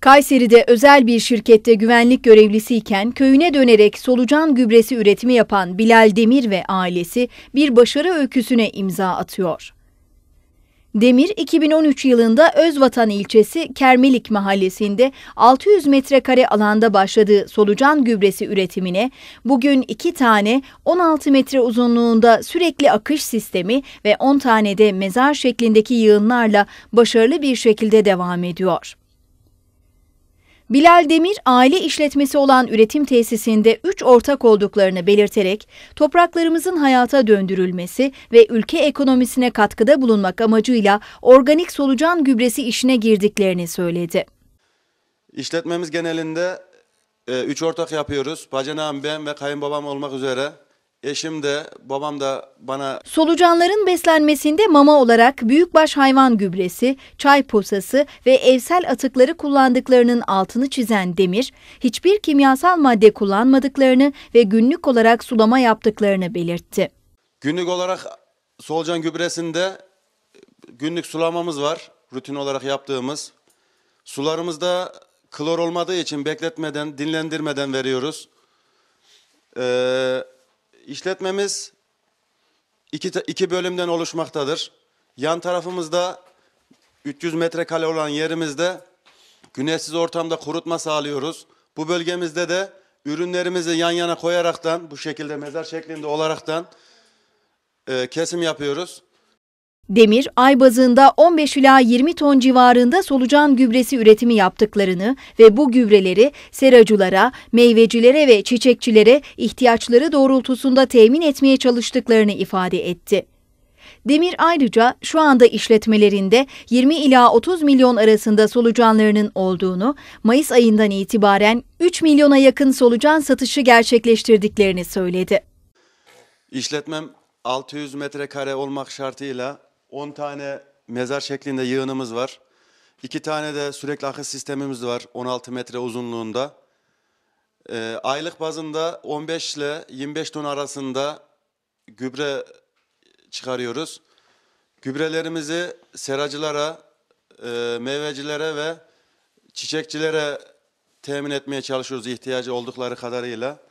Kayseri'de özel bir şirkette güvenlik görevlisiyken köyüne dönerek solucan gübresi üretimi yapan Bilal Demir ve ailesi bir başarı öyküsüne imza atıyor. Demir 2013 yılında Özvatan ilçesi Kermelik mahallesinde 600 metrekare alanda başladığı solucan gübresi üretimine bugün 2 tane 16 metre uzunluğunda sürekli akış sistemi ve 10 tane de mezar şeklindeki yığınlarla başarılı bir şekilde devam ediyor. Bilal Demir aile işletmesi olan üretim tesisinde üç ortak olduklarını belirterek topraklarımızın hayata döndürülmesi ve ülke ekonomisine katkıda bulunmak amacıyla organik solucan gübresi işine girdiklerini söyledi. İşletmemiz genelinde 3 e, ortak yapıyoruz. Bacanağım ben ve kayınbabam olmak üzere Eşim de babam da bana Solucanların beslenmesinde mama olarak büyükbaş hayvan gübresi, çay posası ve evsel atıkları kullandıklarının altını çizen Demir, hiçbir kimyasal madde kullanmadıklarını ve günlük olarak sulama yaptıklarını belirtti. günlük olarak solucan gübresinde e, günlük sulamamız var. Rutin olarak yaptığımız. Sularımızda klor olmadığı için bekletmeden, dinlendirmeden veriyoruz. Ee, İşletmemiz iki, iki bölümden oluşmaktadır. Yan tarafımızda 300 metrekare olan yerimizde güneşsiz ortamda kurutma sağlıyoruz. Bu bölgemizde de ürünlerimizi yan yana koyaraktan bu şekilde mezar şeklinde olaraktan e, kesim yapıyoruz. Demir, ay bazında 15 ila 20 ton civarında solucan gübresi üretimi yaptıklarını ve bu gübreleri seracılara, meyvecilere ve çiçekçilere ihtiyaçları doğrultusunda temin etmeye çalıştıklarını ifade etti. Demir ayrıca şu anda işletmelerinde 20 ila 30 milyon arasında solucanlarının olduğunu, Mayıs ayından itibaren 3 milyona yakın solucan satışı gerçekleştirdiklerini söyledi. İşletmem 600 metrekare olmak şartıyla 10 tane mezar şeklinde yığınımız var. 2 tane de sürekli akış sistemimiz var 16 metre uzunluğunda. E, aylık bazında 15 ile 25 ton arasında gübre çıkarıyoruz. Gübrelerimizi seracılara, e, meyvecilere ve çiçekçilere temin etmeye çalışıyoruz ihtiyacı oldukları kadarıyla.